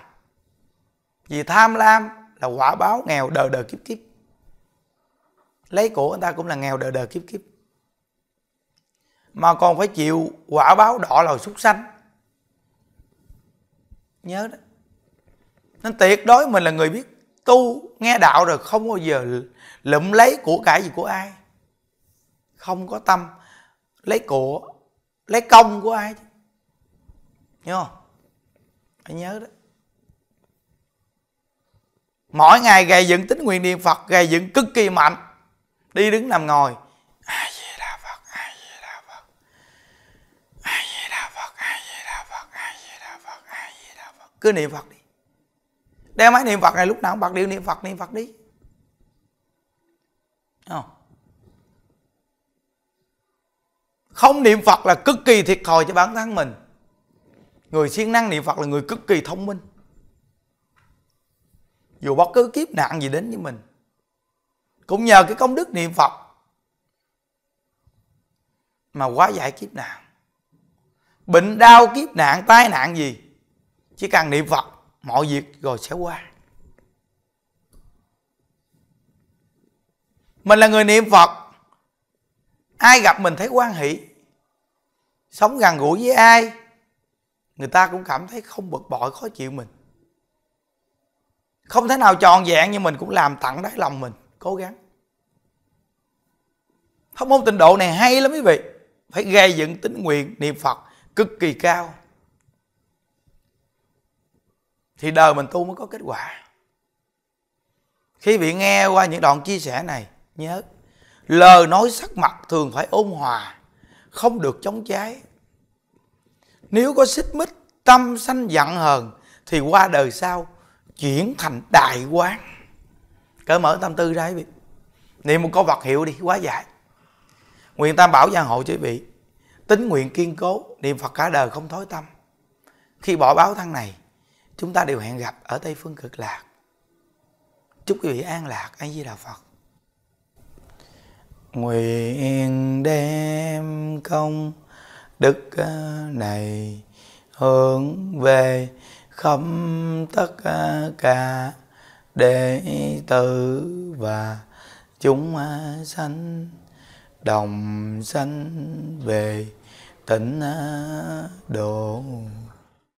vì tham lam là quả báo nghèo đời đời kiếp kiếp lấy của người ta cũng là nghèo đời đời kiếp kiếp mà còn phải chịu quả báo đỏ lòi súc sanh nhớ đó nên tuyệt đối mình là người biết tu nghe đạo rồi không bao giờ lụm lấy của cải gì của ai không có tâm lấy của lấy công của ai chứ nhớ không phải nhớ đó mỗi ngày gầy dựng tính nguyện niệm phật gầy dựng cực kỳ mạnh đi đứng nằm ngồi ai di đà phật ai di đà phật ai di đà phật ai di đà phật ai di đà phật a di đà phật cứ niệm phật đi đeo máy niệm phật này lúc nào cũng bật điệu niệm phật niệm phật đi không không niệm phật là cực kỳ thiệt thòi cho bản thân mình người siêng năng niệm phật là người cực kỳ thông minh dù bất cứ kiếp nạn gì đến với mình cũng nhờ cái công đức niệm phật mà quá giải kiếp nạn bệnh đau kiếp nạn tai nạn gì chỉ cần niệm phật mọi việc rồi sẽ qua mình là người niệm phật ai gặp mình thấy quan hỷ sống gần gũi với ai người ta cũng cảm thấy không bực bội khó chịu mình không thể nào tròn vẹn nhưng mình cũng làm tặng đáy lòng mình cố gắng pháp môn tịnh độ này hay lắm quý vị phải gây dựng tính nguyện niệm phật cực kỳ cao thì đời mình tu mới có kết quả khi bị nghe qua những đoạn chia sẻ này nhớ lời nói sắc mặt thường phải ôn hòa không được chống cháy nếu có xích mích tâm sanh giận hờn thì qua đời sau chuyển thành đại quán cỡ mở tâm tư ra quý vị niệm một câu vật hiệu đi quá dài nguyện tam bảo giang hộ cho quý vị tính nguyện kiên cố niệm phật cả đời không thối tâm khi bỏ báo thân này chúng ta đều hẹn gặp ở tây phương cực lạc chúc quý vị an lạc an di đà phật nguyện đem công đức ờ, này hướng về khắp tất ờ, cả đệ tử và chúng ờ, sanh đồng sanh về tỉnh độ